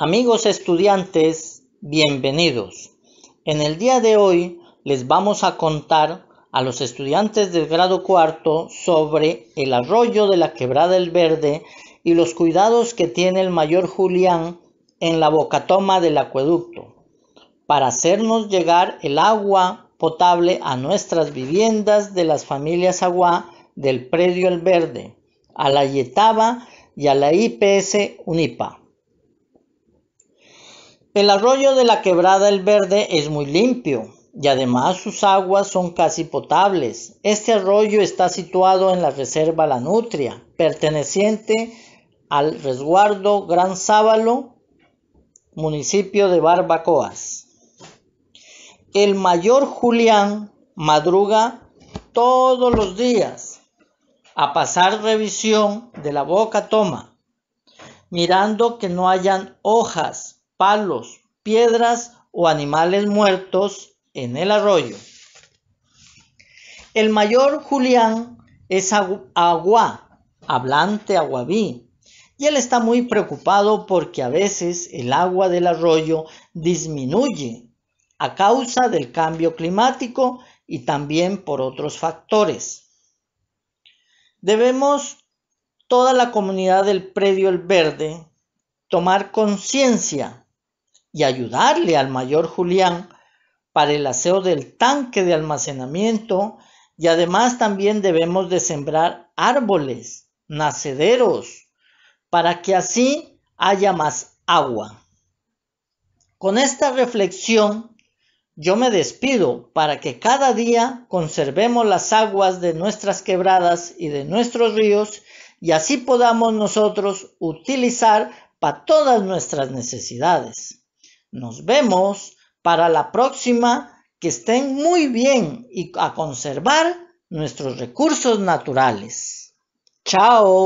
Amigos estudiantes, bienvenidos. En el día de hoy les vamos a contar a los estudiantes del grado cuarto sobre el arroyo de la quebrada El Verde y los cuidados que tiene el mayor Julián en la bocatoma del acueducto para hacernos llegar el agua potable a nuestras viviendas de las familias Agua del predio El Verde, a la Yetaba y a la IPS Unipa. El arroyo de la quebrada El Verde es muy limpio y además sus aguas son casi potables. Este arroyo está situado en la Reserva La Nutria, perteneciente al resguardo Gran Sábalo, municipio de Barbacoas. El mayor Julián madruga todos los días a pasar revisión de la boca toma, mirando que no hayan hojas palos, piedras o animales muertos en el arroyo. El mayor Julián es agua, hablante aguaví, y él está muy preocupado porque a veces el agua del arroyo disminuye a causa del cambio climático y también por otros factores. Debemos toda la comunidad del predio El Verde tomar conciencia y ayudarle al mayor Julián para el aseo del tanque de almacenamiento y además también debemos de sembrar árboles, nacederos, para que así haya más agua. Con esta reflexión yo me despido para que cada día conservemos las aguas de nuestras quebradas y de nuestros ríos y así podamos nosotros utilizar para todas nuestras necesidades. Nos vemos para la próxima. Que estén muy bien y a conservar nuestros recursos naturales. Chao.